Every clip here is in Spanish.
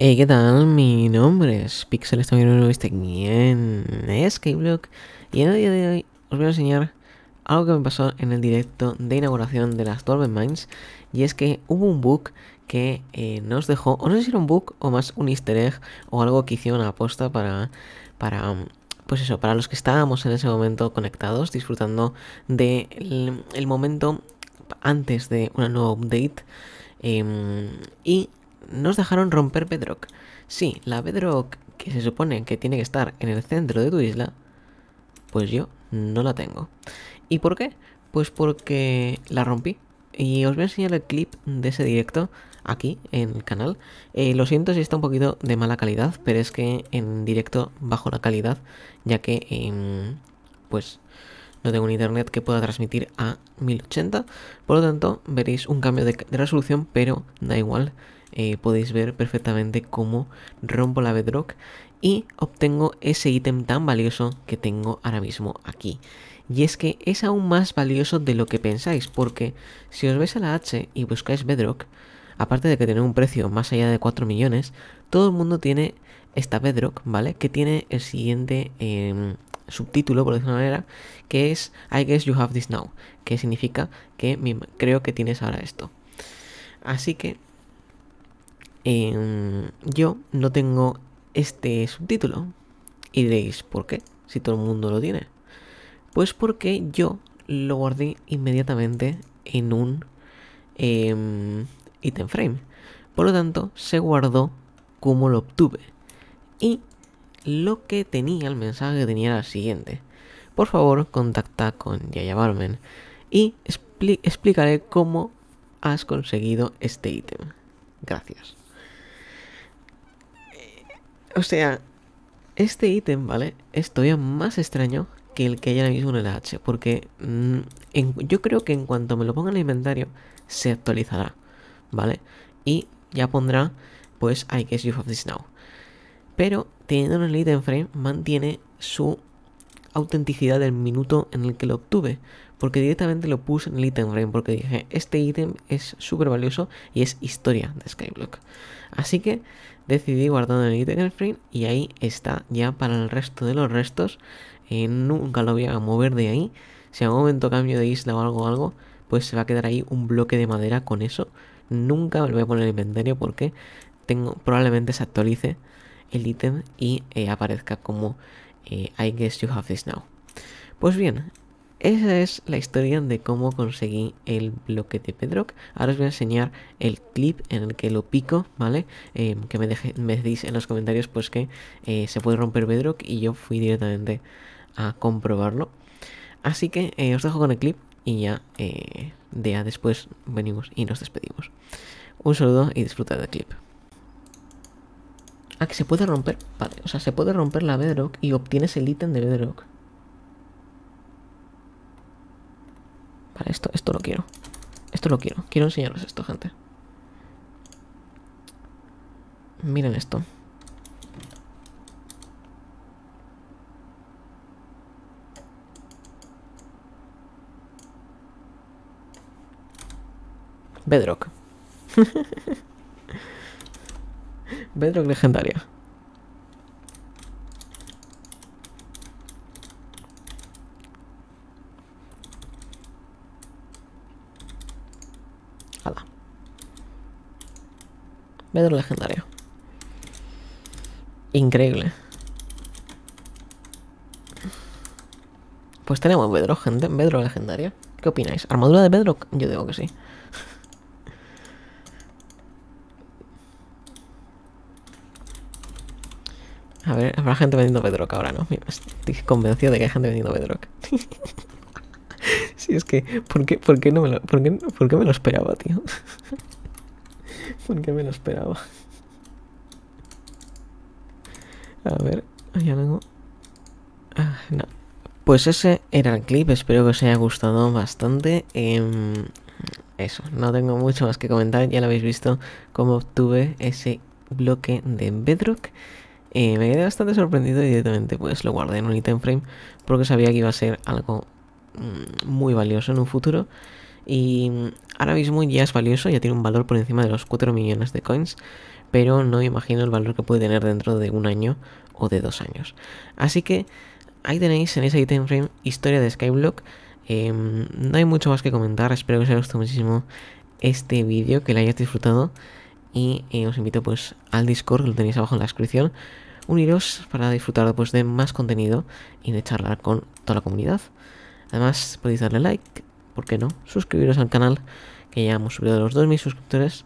Hey, ¿qué tal? Mi nombre es Pixel, estoy en ¿quién es Skyblock y en el día de hoy os voy a enseñar algo que me pasó en el directo de inauguración de las Dwarven Mines y es que hubo un bug que eh, nos dejó, o no sé si era un bug o más un easter egg o algo que hicieron aposta para, para mm, pues eso, para los que estábamos en ese momento conectados disfrutando del de el momento antes de una nueva update em, y nos dejaron romper bedrock. Sí, la bedrock que se supone que tiene que estar en el centro de tu isla, pues yo no la tengo. ¿Y por qué? Pues porque la rompí. Y os voy a enseñar el clip de ese directo aquí en el canal. Eh, lo siento si está un poquito de mala calidad, pero es que en directo bajo la calidad, ya que em, pues no tengo un internet que pueda transmitir a 1080. Por lo tanto, veréis un cambio de resolución, pero da igual. Eh, podéis ver perfectamente cómo rompo la bedrock y obtengo ese ítem tan valioso que tengo ahora mismo aquí. Y es que es aún más valioso de lo que pensáis, porque si os vais a la H y buscáis bedrock, aparte de que tiene un precio más allá de 4 millones, todo el mundo tiene esta bedrock, ¿vale? Que tiene el siguiente... Em, subtítulo, por decirlo de manera, que es I guess you have this now, que significa que creo que tienes ahora esto. Así que Em, yo no tengo este subtítulo. Y diréis, ¿por qué? Si todo el mundo lo tiene. Pues porque yo lo guardé inmediatamente en un item em, frame. Por lo tanto, se guardó como lo obtuve. Y lo que tenía, el mensaje que tenía era el siguiente. Por favor, contacta con Yaya Barmen y explicaré cómo has conseguido este ítem. Gracias. O sea, este ítem, ¿vale? Es todavía más extraño que el que hay ahora mismo en el H. Porque mm, yo creo que en cuanto me lo ponga en el inventario, se actualizará, ¿vale? Y ya pondrá, pues, I guess you have this now. Pero teniendo el ítem frame, mantiene su autenticidad del minuto en el que lo obtuve, porque directamente lo puse en el item frame, porque dije, este ítem es súper valioso y es historia de Skyblock. Así que decidí guardarlo en el item frame y ahí está ya para el resto de los restos. Eh, nunca lo voy a mover de ahí. Si en un momento cambio de isla o algo, algo, pues se va a quedar ahí un bloque de madera con eso. Nunca me lo voy a poner en el inventario porque tengo, probablemente se actualice el ítem y eh, aparezca como eh, I guess you have this now. Pues bien, esa es la historia de cómo conseguí el bloque de Bedrock. Ahora os voy a enseñar el clip en el que lo pico, ¿vale? Em, que me, deje, me decís en los comentarios pues que eh, se puede romper Bedrock y yo fui directamente a comprobarlo. Así que eh, os dejo con el clip y ya de a después venimos y nos despedimos. Un saludo y disfrutad del clip que se puede romper. o sea, se puede romper la bedrock y obtienes el ítem de bedrock. Vale, esto, esto lo quiero. Esto lo quiero. Quiero enseñaros esto, gente. Miren esto. Bedrock. Bedrock legendaria. Hala. Bedrock legendaria. Increíble. Pues tenemos Bedrock, gente. Bedrock legendaria. ¿Qué opináis? ¿Armadura de Bedrock? Yo digo que sí. A ver, habrá gente vendiendo Bedrock ahora, ¿no? estoy convencido de que hay gente vendiendo Bedrock. si es que, ¿por qué, no me lo, por qué, me lo esperaba, tío? ¿Por qué me lo esperaba? A ver, allá vengo ah, Pues ese era el clip, espero que os haya gustado bastante. Em, eso, no tengo mucho más que comentar, ya lo habéis visto cómo obtuve ese bloque de Bedrock. Eh, me quedé bastante sorprendido y directamente pues lo guardé en un item frame porque sabía que iba a ser algo mm, muy valioso en un futuro. Y mm, ahora mismo ya es valioso, ya tiene un valor por encima de los 4 millones de coins, pero no imagino el valor que puede tener dentro de un año o de dos años. Así que ahí tenéis en ese item frame historia de Skyblock. Eh, mm, no hay mucho más que comentar, espero que os haya gustado muchísimo este vídeo, que lo hayáis disfrutado y eh, os invito pues al Discord, que lo tenéis abajo en la descripción, uniros para disfrutar pues de más contenido y de charlar con toda la comunidad. Además podéis darle like, ¿por qué no? Suscribiros al canal, que ya hemos subido a los 2.000 suscriptores.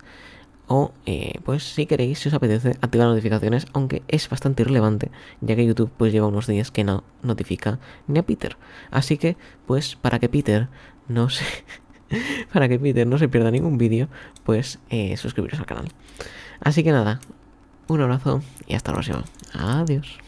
O, eh, pues si queréis, si os apetece, activar notificaciones, aunque es bastante irrelevante, ya que YouTube pues lleva unos días que no notifica ni a Peter. Así que, pues, para que Peter no se... para que Peter no se pierda ningún vídeo, pues eh, suscribiros al canal. Así que nada, un abrazo y hasta la próxima. Adiós.